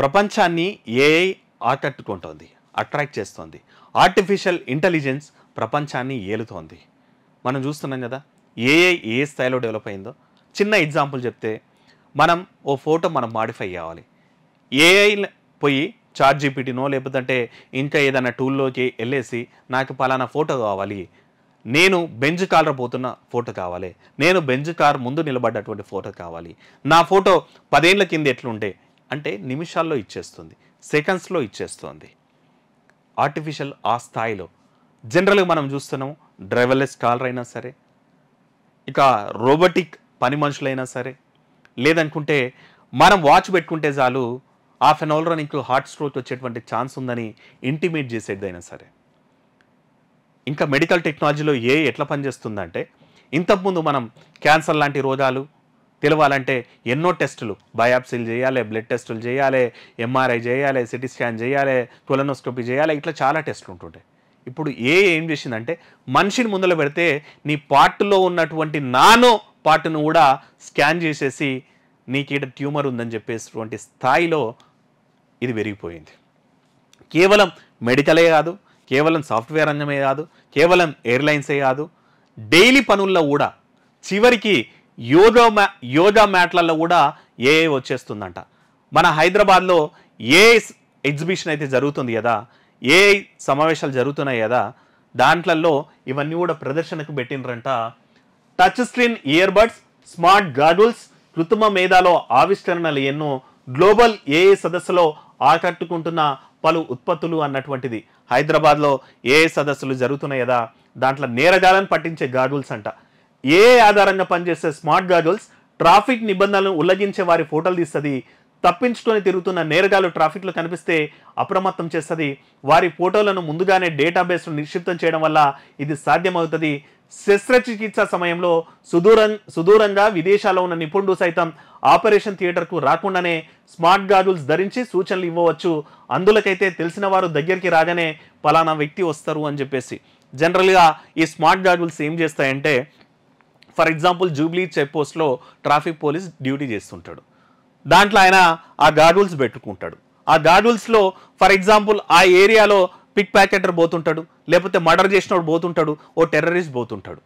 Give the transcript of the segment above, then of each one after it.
ప్రపంచాన్ని ఏఐ ఆకట్టుకుంటోంది అట్రాక్ట్ చేస్తోంది ఆర్టిఫిషియల్ ఇంటెలిజెన్స్ ప్రపంచాన్ని ఏలుతోంది మనం చూస్తున్నాం కదా ఏఐ ఏ స్థాయిలో డెవలప్ అయిందో చిన్న ఎగ్జాంపుల్ చెప్తే మనం ఓ ఫోటో మనం మాడిఫై అవ్వాలి ఏఐ పోయి చార్ట్ జీపీటీనో లేకపోతే ఇంకా ఏదైనా టూల్లోకి వెళ్ళేసి నాకు పలానా ఫోటో కావాలి నేను బెంజ్ కార్ పోతున్న ఫోటో కావాలి నేను బెంజ్ కార్ ముందు నిలబడ్డటువంటి ఫోటో కావాలి నా ఫోటో పదేళ్ల కింద ఎట్లుంటే అంటే నిమిషాల్లో ఇచ్చేస్తుంది సెకండ్స్లో ఇచ్చేస్తుంది ఆర్టిఫిషియల్ ఆ స్థాయిలో జనరల్గా మనం చూస్తున్నాం డ్రైవర్లెస్ కాలర్ అయినా సరే ఇక రోబోటిక్ పని మనుషులైనా సరే లేదనుకుంటే మనం వాచ్ పెట్టుకుంటే చాలు హాఫ్ అన్ అవర్లో నీకు హార్ట్ స్ట్రోక్ వచ్చేటువంటి ఛాన్స్ ఉందని ఇంటిమేట్ చేసేదైనా సరే ఇంకా మెడికల్ టెక్నాలజీలో ఏ ఎట్లా పనిచేస్తుందంటే ఇంతకుముందు మనం క్యాన్సర్ లాంటి రోగాలు తెలవాలంటే ఎన్నో టెస్టులు బయాప్సీలు చేయాలి బ్లడ్ టెస్టులు చేయాలి ఎంఆర్ఐ చేయాలి సిటీ స్కాన్ చేయాలి కొలనోస్కోపీ చేయాలి ఇట్లా చాలా టెస్టులు ఉంటుంటాయి ఇప్పుడు ఏ ఏం చేసిందంటే మనిషిని ముందర పెడితే నీ పార్ట్లో ఉన్నటువంటి నానో పార్ట్ను కూడా స్కాన్ చేసేసి నీకు ఇక్కడ ట్యూమర్ ఉందని చెప్పేటువంటి స్థాయిలో ఇది పెరిగిపోయింది కేవలం మెడికలే కాదు కేవలం సాఫ్ట్వేర్ రంగమే కాదు కేవలం ఎయిర్లైన్సే కాదు డైలీ పనుల్లో కూడా చివరికి యోధో మ్యా యోధా మ్యాట్లలో కూడా ఏఐ వచ్చేస్తుందంట మన హైదరాబాద్లో ఏ ఎగ్జిబిషన్ అయితే జరుగుతుంది కదా ఏ సమావేశాలు జరుగుతున్నాయి కదా దాంట్లలో ఇవన్నీ కూడా ప్రదర్శనకు పెట్టినరంట touch screen earbuds smart goggles కృత్రిమ మేధాలో ఆవిష్కరణలు ఎన్నో గ్లోబల్ ఏఏ సదస్సులో ఆకట్టుకుంటున్న పలు ఉత్పత్తులు అన్నటువంటిది హైదరాబాద్లో ఏఏ సదస్సులు జరుగుతున్నాయి కదా దాంట్లో నేరగాలను పట్టించే గాగుల్స్ అంట ఏ ఆధారంగా పనిచేసే స్మార్ట్ గాజువల్స్ ట్రాఫిక్ నిబంధనలను ఉల్లంఘించే వారి ఫోటోలు తీస్తుంది తప్పించుకొని తిరుగుతున్న నేరగాలు ట్రాఫిక్లో కనిపిస్తే అప్రమత్తం చేస్తుంది వారి ఫోటోలను ముందుగానే డేటాబేస్ను నిక్షిప్తం చేయడం వల్ల ఇది సాధ్యమవుతుంది శస్త్రచికిత్స సమయంలో సుదూరం సుదూరంగా విదేశాల్లో ఉన్న నిపుణుడు సైతం ఆపరేషన్ థియేటర్కు రాకుండానే స్మార్ట్ గాజుల్స్ ధరించి సూచనలు ఇవ్వవచ్చు అందులకైతే తెలిసిన వారు దగ్గరికి రాగానే పలానా వ్యక్తి వస్తారు అని చెప్పేసి జనరల్గా ఈ స్మార్ట్ గాజుల్స్ ఏం చేస్తాయంటే ఫర్ ఎగ్జాంపుల్ జూబ్లీ చెక్ పోస్ట్లో ట్రాఫిక్ పోలీస్ డ్యూటీ చేస్తుంటాడు దాంట్లో ఆయన ఆ గార్డుల్స్ పెట్టుకుంటాడు ఆ గార్డుల్స్లో ఫర్ ఎగ్జాంపుల్ ఆ ఏరియాలో పిక్ ప్యాకెటర్ పోతుంటాడు లేకపోతే మర్డర్ చేసినోడు పోతుంటాడు ఓ టెర్రరిస్ట్ పోతుంటాడు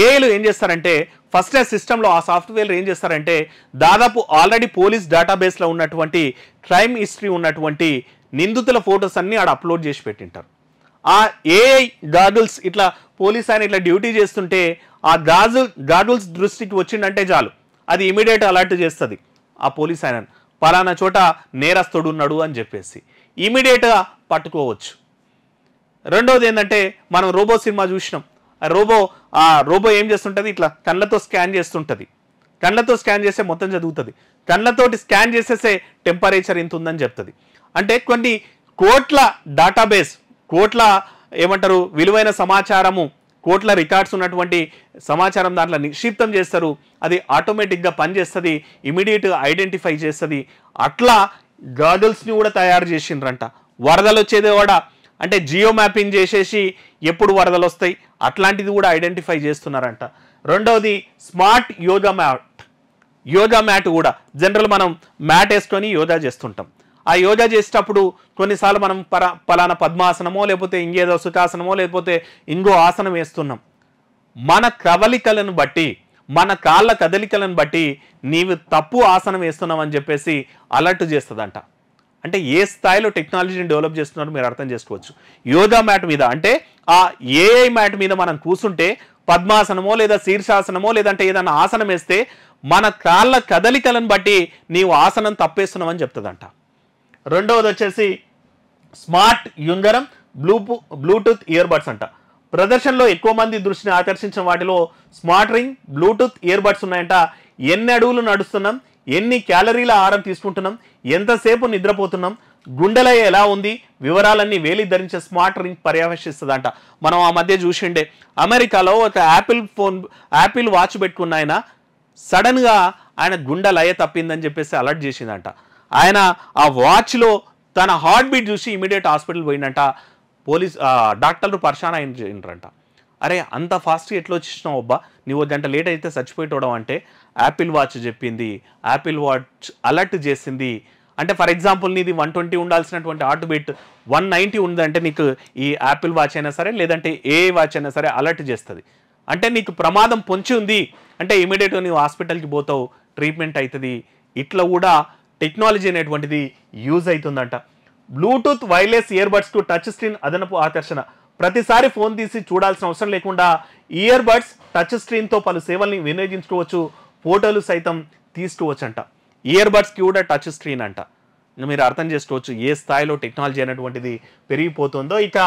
ఏఐలు ఏం చేస్తారంటే ఫస్ట్ సిస్టంలో ఆ సాఫ్ట్వేర్ ఏం చేస్తారంటే దాదాపు ఆల్రెడీ పోలీస్ డేటాబేస్లో ఉన్నటువంటి క్రైమ్ హిస్టరీ ఉన్నటువంటి నిందితుల ఫొటోస్ అన్నీ ఆడ అప్లోడ్ చేసి పెట్టింటారు ఆ ఏఐ గాగుల్స్ ఇట్లా పోలీస్ ఆయన ఇట్లా డ్యూటీ చేస్తుంటే ఆ డాజు డాడుల్స్ దృష్టికి వచ్చిందంటే చాలు అది ఇమీడియట్ అలర్ట్ చేస్తుంది ఆ పోలీస్ ఆయన పలానా చోట నేరస్తుడు ఉన్నాడు అని చెప్పేసి ఇమీడియట్గా పట్టుకోవచ్చు రెండోది ఏంటంటే మనం రోబో సినిమా చూసినాం రోబో ఆ రోబో ఏం చేస్తుంటుంది ఇట్లా కళ్ళతో స్కాన్ చేస్తుంటుంది కళ్ళతో స్కాన్ చేస్తే మొత్తం చదువుతుంది కళ్ళతోటి స్కాన్ చేసేసే టెంపరేచర్ ఇంత ఉందని చెప్తుంది అంటే కొన్ని కోట్ల డేటాబేస్ కోట్ల ఏమంటారు విలువైన సమాచారము కోట్ల రికార్డ్స్ ఉన్నటువంటి సమాచారం దాంట్లో నిక్షిప్తం చేస్తారు అది ఆటోమేటిక్గా పనిచేస్తుంది ఇమీడియట్ ఐడెంటిఫై చేస్తుంది అట్లా గాగుల్స్ని కూడా తయారు చేసిండ్రంట వరదలు వచ్చేది కూడా అంటే జియో మ్యాపింగ్ చేసేసి ఎప్పుడు వరదలు వస్తాయి అట్లాంటిది కూడా ఐడెంటిఫై చేస్తున్నారంట రెండవది smart yoga mat yoga mat కూడా జనరల్ మనం మ్యాట్ వేసుకొని యోగా చేస్తుంటాం ఆ యోగా చేసేటప్పుడు కొన్నిసార్లు మనం పర పలానా పద్మాసనమో లేకపోతే ఇంకేదో సుఖాసనమో లేకపోతే ఇంకో ఆసనం వేస్తున్నాం మన కవలికలను బట్టి మన కాళ్ళ కదలికలను బట్టి నీవు తప్పు ఆసనం వేస్తున్నావు అని చెప్పేసి అలర్ట్ చేస్తుందంట అంటే ఏ స్థాయిలో టెక్నాలజీని డెవలప్ చేస్తున్నారో మీరు అర్థం చేసుకోవచ్చు యోగా మ్యాట్ మీద అంటే ఆ ఏఐ మ్యాట్ మీద మనం కూర్చుంటే పద్మాసనమో లేదా శీర్షాసనమో లేదంటే ఏదైనా ఆసనం వేస్తే మన కాళ్ళ కదలికలను బట్టి నీవు ఆసనం తప్పేస్తున్నావని చెప్తుందంట రెండవది వచ్చేసి స్మార్ట్ యుంగరం బ్లూ బ్లూటూత్ ఇయర్బడ్స్ అంట ప్రదర్శనలో ఎక్కువ మంది దృష్టిని ఆకర్షించిన వాటిలో స్మార్ట్ రింగ్ బ్లూటూత్ ఇయర్బడ్స్ ఉన్నాయంట ఎన్ని అడుగులు నడుస్తున్నాం ఎన్ని క్యాలరీల ఆహారం తీసుకుంటున్నాం ఎంతసేపు నిద్రపోతున్నాం గుండెల ఎలా ఉంది వివరాలన్నీ వేలి ధరించే స్మార్ట్ రింగ్ పర్యవేక్షిస్తుందంట మనం ఆ మధ్య చూసిండే అమెరికాలో ఒక యాపిల్ ఫోన్ యాపిల్ వాచ్ పెట్టుకున్న ఆయన సడన్గా ఆయన గుండె లయ తప్పిందని చెప్పేసి అలర్ట్ చేసిందంట ఆయన ఆ వాచ్లో తన హార్ట్ బీట్ చూసి ఇమీడియట్ హాస్పిటల్ పోయిందంట పోలీస్ డాక్టర్లు పర్షాన్ అయినరంట అరే అంత ఫాస్ట్గా ఎట్లా వచ్చేసినావు అబ్బా నువ్వు గంట లేట్ అయితే చచ్చిపోయేటోడం అంటే యాపిల్ వాచ్ చెప్పింది యాపిల్ వాచ్ అలర్ట్ చేసింది అంటే ఫర్ ఎగ్జాంపుల్ నీది వన్ ట్వంటీ ఉండాల్సినటువంటి హార్ట్ బీట్ వన్ నైంటీ ఉందంటే నీకు ఈ యాపిల్ వాచ్ అయినా సరే లేదంటే ఏ వాచ్ అయినా సరే అలర్ట్ చేస్తుంది అంటే నీకు ప్రమాదం పొంచి ఉంది అంటే ఇమీడియట్గా నువ్వు హాస్పిటల్కి పోతావు ట్రీట్మెంట్ అవుతుంది ఇట్లా కూడా టెక్నాలజీ అనేటువంటిది యూజ్ అవుతుందంట బ్లూటూత్ వైర్లెస్ ఇయర్బడ్స్కు టచ్ స్క్రీన్ అదనపు ఆకర్షణ ప్రతిసారి ఫోన్ తీసి చూడాల్సిన అవసరం లేకుండా ఇయర్బడ్స్ టచ్ స్క్రీన్తో పలు సేవల్ని వినియోగించుకోవచ్చు ఫోటోలు సైతం తీసుకోవచ్చు అంట ఇయర్బడ్స్కి కూడా టచ్ స్క్రీన్ అంట మీరు అర్థం చేసుకోవచ్చు ఏ స్థాయిలో టెక్నాలజీ అనేటువంటిది పెరిగిపోతుందో ఇక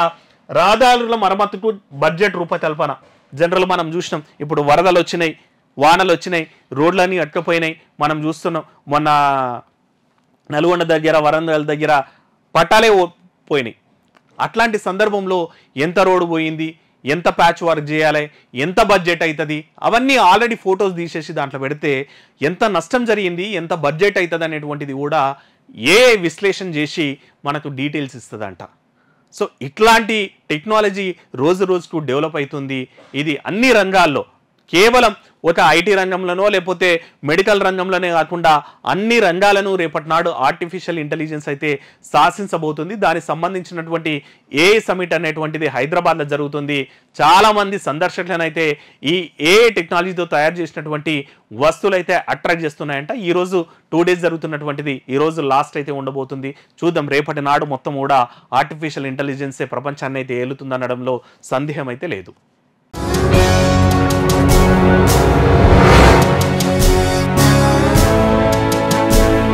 రహదారుల మరమ్మతుకు బడ్జెట్ రూపకల్పన జనరల్ మనం చూసినాం ఇప్పుడు వరదలు వచ్చినాయి వానలు వచ్చినాయి రోడ్లన్నీ అట్టుకుపోయినాయి మనం చూస్తున్నాం మొన్న నల్గొండ దగ్గర వరంగల్ దగ్గర పట్టాలే పోయినాయి అట్లాంటి సందర్భంలో ఎంత రోడ్డు పోయింది ఎంత ప్యాచ్ వర్క్ చేయాలి ఎంత బడ్జెట్ అవుతుంది అవన్నీ ఆల్రెడీ ఫొటోస్ తీసేసి దాంట్లో పెడితే ఎంత నష్టం జరిగింది ఎంత బడ్జెట్ అవుతుంది అనేటువంటిది కూడా ఏ విశ్లేషణ చేసి మనకు డీటెయిల్స్ ఇస్తుందంట సో ఇట్లాంటి టెక్నాలజీ రోజు రోజుకు డెవలప్ అవుతుంది ఇది అన్ని రంగాల్లో కేవలం ఒక ఐటీ రంగంలోనో లేకపోతే మెడికల్ రంగంలోనే కాకుండా అన్ని రంగాలను రేపటి నాడు ఆర్టిఫిషియల్ ఇంటెలిజెన్స్ అయితే శాసించబోతుంది దానికి సంబంధించినటువంటి ఏ సమిట్ అనేటువంటిది హైదరాబాద్లో జరుగుతుంది చాలామంది సందర్శకులనైతే ఈ ఏ టెక్నాలజీతో తయారు చేసినటువంటి వస్తువులు అయితే అట్రాక్ట్ చేస్తున్నాయంట ఈరోజు టూ డేస్ జరుగుతున్నటువంటిది ఈరోజు లాస్ట్ అయితే ఉండబోతుంది చూద్దాం రేపటి నాడు మొత్తం కూడా ఆర్టిఫిషియల్ ఇంటెలిజెన్సే ప్రపంచాన్ని అయితే ఏలుతుందనడంలో సందేహం అయితే లేదు